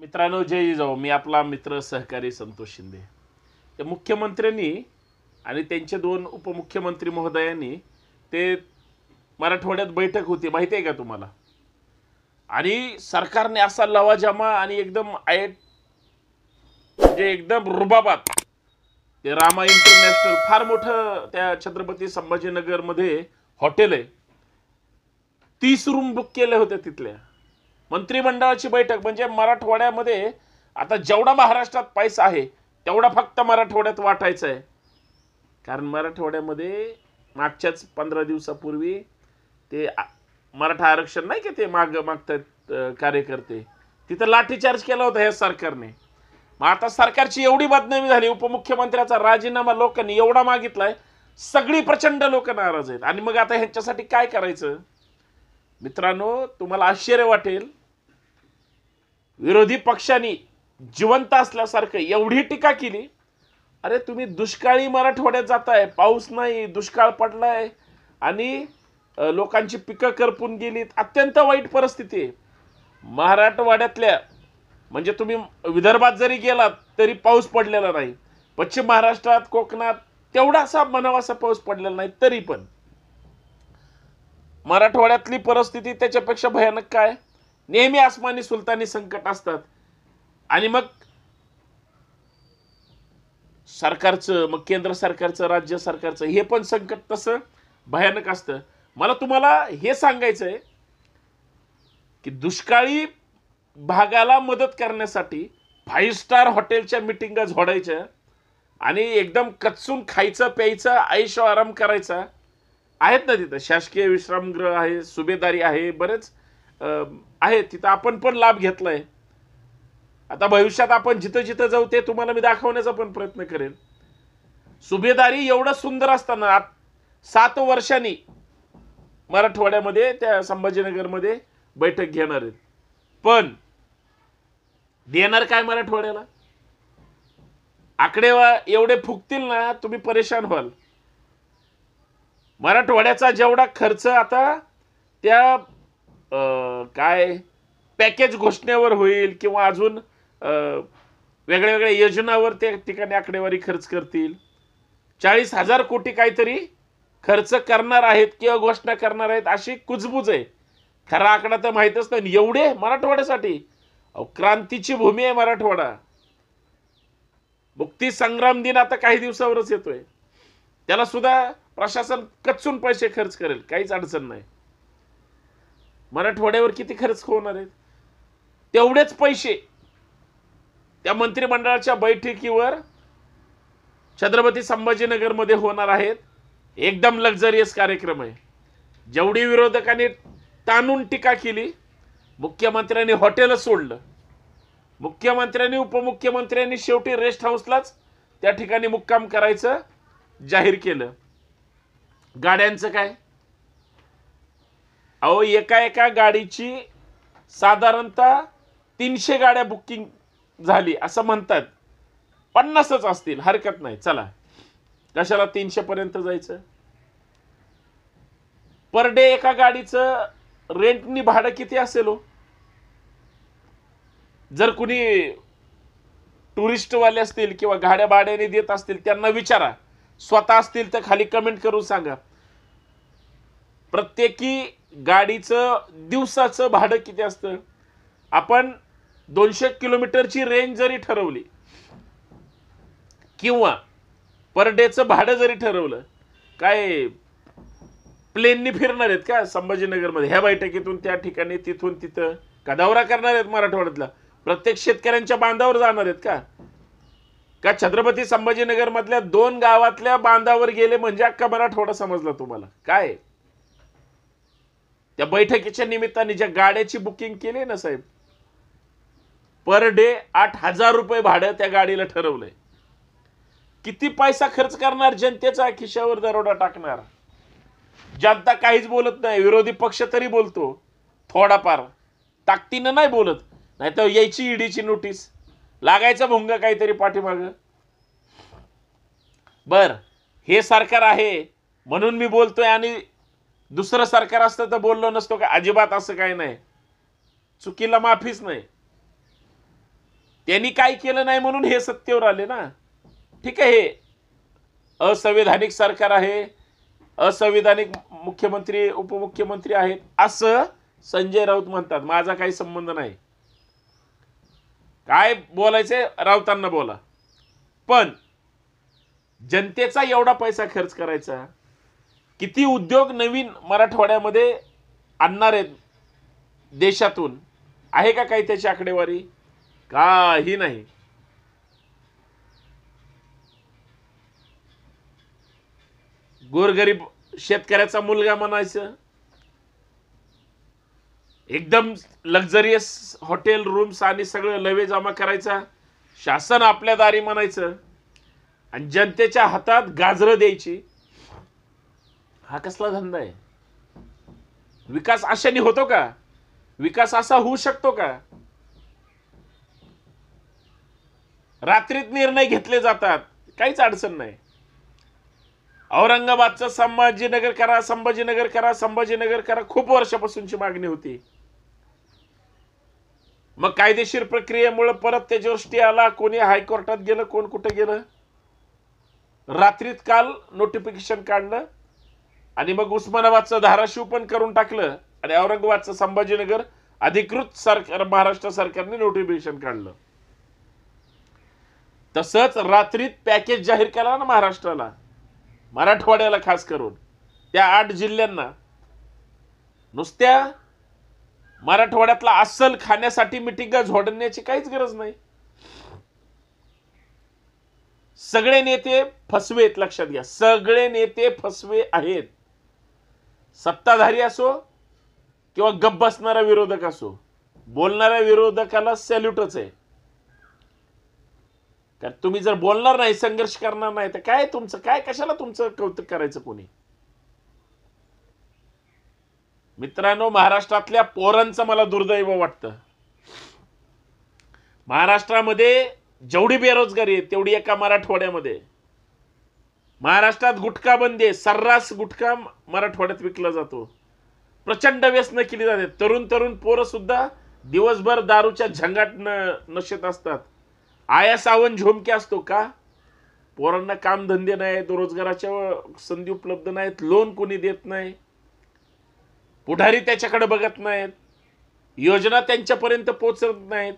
मित्रांनो जय जाऊ मी आपला मित्र सहकारी संतोष शिंदे त्या मुख्यमंत्र्यांनी आणि त्यांचे दोन उपमुख्यमंत्री महोदयांनी ते मराठवाड्यात बैठक होती माहिती आहे का तुम्हाला आणि सरकारने असा लवाजमा आणि एकदम आय म्हणजे एकदम रुबाबात ते रामा इंटरनॅशनल फार मोठं त्या छत्रपती संभाजीनगरमध्ये हॉटेल आहे तीस रूम बुक केल्या होत्या तिथल्या मंत्रिमंडळाची बैठक म्हणजे मराठवाड्यामध्ये आता जेवढा महाराष्ट्रात पैसा आहे तेवढा फक्त मराठवाड्यात वाटायचा आहे कारण मराठवाड्यामध्ये मागच्याच पंधरा दिवसापूर्वी ते मराठा आरक्षण नाही का ते माग मागतात कार्यकर्ते तिथं लाठीचार्ज केला होता ह्या सरकारने मग आता सरकारची एवढी बदनामी झाली उपमुख्यमंत्र्याचा राजीनामा लोकांनी एवढा मागितलाय सगळी प्रचंड लोक नाराज आहेत आणि मग आता ह्यांच्यासाठी काय करायचं मित्रांनो तुम्हाला आश्चर्य वाटेल विरोधी पक्षांनी जिवंत असल्यासारखं एवढी टीका केली अरे तुम्ही दुष्काळी मराठवाड्यात जाताय पाऊस नाही दुष्काळ पडलाय आणि लोकांची पिकं करपून गेलीत अत्यंत वाईट परिस्थिती आहे मराठवाड्यातल्या म्हणजे तुम्ही विदर्भात जरी गेलात तरी पाऊस पडलेला नाही पश्चिम महाराष्ट्रात कोकणात तेवढासा मनावासा पाऊस पडलेला नाही तरी पण मराठवाड्यातली परिस्थिती त्याच्यापेक्षा भयानक काय नेहमी आसमानी सुलतानी संकट असतात आणि मग सरकारचं मग केंद्र सरकारचं राज्य सरकारचं हे पण संकट तसं भयानक असतं मला तुम्हाला हे सांगायचं आहे की दुष्काळी भागाला मदत करण्यासाठी फाईव्ह स्टार हॉटेलच्या मिटिंगा झोडायच्या आणि एकदम कचून खायचं प्यायचं आयुष्य आराम करायचा आहेत ना तिथं शासकीय विश्रामगृह आहे सुभेदारी आहे बरेच आहे तिथं आपण पण लाभ घेतलाय आता भविष्यात आपण जिथं जिथं जाऊ ते तुम्हाला मी दाखवण्याचा पण प्रयत्न करेन सुभेदारी एवढं सुंदर असताना सात वर्षांनी मराठवाड्यामध्ये त्या संभाजीनगरमध्ये बैठक घेणार आहेत पण देणार काय मराठवाड्याला आकडेवा एवढे फुकतील ना तुम्ही परेशान व्हाल मराठवाड्याचा जेवढा खर्च आता त्या काय पॅकेज घोषणेवर होईल किंवा अजून वेगळ्या वेगळ्या योजनावर ते ठिकाणी आकडेवारी खर्च करतील चाळीस हजार कोटी काहीतरी खर्च करणार आहेत किंवा घोषणा करणार आहेत अशी कुजबूज आहे खरा आकडा तर माहीतच नाही एवढे मराठवाड्यासाठी क्रांतीची भूमी आहे मराठवाडा मुक्ती संग्राम दिन आता काही दिवसावरच येतोय त्याला सुद्धा प्रशासन कचून पैसे खर्च करेल काहीच अडचण नाही मराठवाड्यावर किती खर्च होणार आहेत तेवढेच पैसे त्या मंत्रिमंडळाच्या बैठकीवर छत्रपती संभाजीनगरमध्ये होणार आहेत एकदम लक्झरियस कार्यक्रम आहे जेवढी विरोधकांनी ताणून टीका केली मुख्यमंत्र्यांनी हॉटेलच सोडलं मुख्यमंत्र्यांनी उपमुख्यमंत्र्यांनी शेवटी रेस्ट हाऊसलाच त्या ठिकाणी मुक्काम करायचं जाहीर केलं गाड्यांचं काय अहो एका एका गाडीची साधारणतः तीनशे गाड्या बुकिंग झाली असं म्हणतात पन्नासच असतील हरकत नाही चला कशाला तीनशे पर्यंत जायचं पर डे एका गाडीचं रेंटनी भाडं किती असेल हो जर कुणी टुरिस्टवाले असतील किंवा गाड्या भाड्याने देत असतील त्यांना विचारा स्वतः असतील तर खाली कमेंट करून सांगा प्रत्येकी गाडीचं दिवसाचं भाडं किती असतं आपण दोनशे किलोमीटरची रेंज जरी ठरवली किंवा पर डेच भाडं जरी ठरवलं काय प्लेननी फिरणार आहेत का संभाजीनगरमध्ये ह्या बैठकीतून त्या ठिकाणी तिथून तिथं का दौरा करणार आहेत मराठवाड्यातला प्रत्येक शेतकऱ्यांच्या बांधावर जाणार आहेत का का छत्रपती मधल्या दोन गावातल्या बांधावर गेले म्हणजे अख्खा मराठवाडा समजला तुम्हाला काय त्या बैठकीच्या निमित्ताने ज्या गाड्याची बुकिंग केली ना साहेब पर डे आठ हजार रुपये भाडं त्या गाडीला ठरवलंय किती पैसा खर्च करणार जनतेचा खिशावर दरोडा टाकणार जनता काहीच बोलत नाही विरोधी पक्ष तरी बोलतो थोडाफार ताकदीनं नाही बोलत नाही तर यायची ईडीची नोटीस लागायचा भुंग काहीतरी पाठीमाग बर हे सरकार आहे म्हणून मी बोलतोय आणि दुसरं सरकार असतं तर बोललो नसतो का अजिबात असं काही नाही चुकीला माफीच नाही त्यांनी काय केलं नाही म्हणून हे सत्तेवर आले ना ठीक आहे हे असंवैधानिक सरकार आहे असंविधानिक मुख्यमंत्री उपमुख्यमंत्री आहेत असं संजय राऊत म्हणतात माझा काही संबंध नाही काय बोलायचे राऊतांना बोला पण जनतेचा एवढा पैसा खर्च करायचा किती उद्योग नवीन मराठवाड्यामध्ये आणणार आहेत देशातून आहे का काही त्याची आकडेवारी काही नाही गोरगरीब शेतकऱ्याचा मुलगा म्हणायचं एकदम लक्झरियस हॉटेल रूम्स आणि सगळं लवे जमा करायचा शासन आपल्या दारी म्हणायचं आणि जनतेच्या हातात गाजरं द्यायची हा कसला धंदा आहे विकास आशाने होतो का विकास असा होऊ शकतो का रात्रीत निर्णय घेतले जातात काहीच अडचण नाही औरंगाबादचा संभाजीनगर करा संभाजीनगर करा संभाजीनगर करा खूप वर्षापासूनची मागणी होती मग कायदेशीर प्रक्रियेमुळे परत त्याच्यावर आला कोणी हायकोर्टात गेलं कोण कुठं गेलं रात्रीत काल नोटिफिकेशन काढलं आणि मग उस्मानाबादचं धाराशिव पण करून टाकलं आणि औरंगाबादचं संभाजीनगर अधिकृत सरकार महाराष्ट्र सरकारने नोटिफिकेशन काढलं तसंच रात्रीत पॅकेज जाहीर केला ना महाराष्ट्राला मराठवाड्याला खास करून त्या आठ जिल्ह्यांना नुसत्या मराठवाड्यातला अस्सल खाण्यासाठी मिटिंगा झोडण्याची काहीच गरज नाही सगळे नेते फसवेत लक्षात घ्या सगळे नेते फसवे आहेत सत्ताधारी असो किंवा गप्प बसणारा विरोधक असो बोलणाऱ्या विरोधकाला सॅल्यूटच आहे कारण तुम्ही जर बोलणार नाही संघर्ष करणार नाही तर काय तुमचं काय कशाला तुमचं कौतुक करायचं कोणी मित्रांनो महाराष्ट्रातल्या पोरांचं मला दुर्दैव वाटतं महाराष्ट्रामध्ये जेवढी बेरोजगारी आहे तेवढी एका मराठवाड्यामध्ये महाराष्ट्रात गुटखा बंदी सर्रास गुटखा मराठवाड्यात विकला जातो प्रचंड व्यसनं केली जाते तरुण तरुण पोरं सुद्धा दिवसभर दारूच्या झंगाट न नशेत असतात आयासावन झोमके असतो का पोरांना कामधंदे नाहीत रोजगाराच्या संधी उपलब्ध नाहीत लोन कोणी देत नाही पुढारी त्याच्याकडे बघत नाहीत योजना त्यांच्यापर्यंत पोचत नाहीत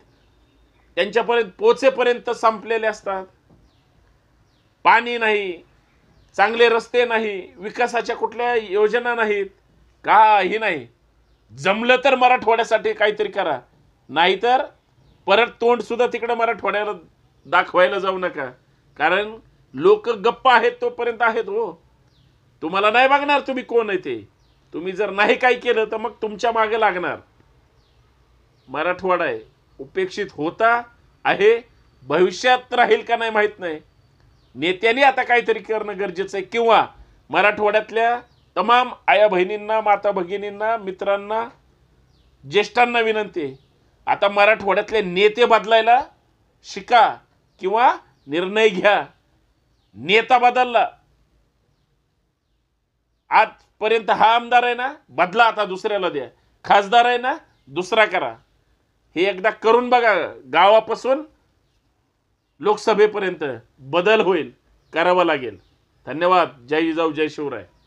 त्यांच्यापर्यंत पोचेपर्यंत संपलेले असतात पाणी नाही चांगले रस्ते नाही विकासाच्या कुठल्या योजना नाहीत काही नाही जमलं तर मराठवाड्यासाठी काहीतरी करा नाहीतर परत तोंड सुद्धा तिकडं मराठवाड्याला दाखवायला जाऊ नका कारण लोक गप्प आहेत तोपर्यंत आहेत हो तुम्हाला नाही बघणार तुम्ही कोण आहे ते तुम्ही जर नाही काही केलं तर मग तुमच्या मागे लागणार मराठवाडा आहे उपेक्षित होता आहे भविष्यात राहील का नाही माहीत नाही नेत्यांनी आता काहीतरी करणं गरजेचं आहे किंवा मराठवाड्यातल्या तमाम आया बहिणींना माता भगिनींना मित्रांना ज्येष्ठांना विनंती आता मराठवाड्यातले नेते बदलायला शिका किंवा निर्णय घ्या नेता बदलला आजपर्यंत हा आमदार आहे ना बदला आता दुसऱ्याला द्या खासदार आहे ना दुसरा करा हे एकदा करून बघा गावापासून लोकसभेपर्यंत बदल होईल करावा लागेल धन्यवाद जय जिजाऊ जय शिवराय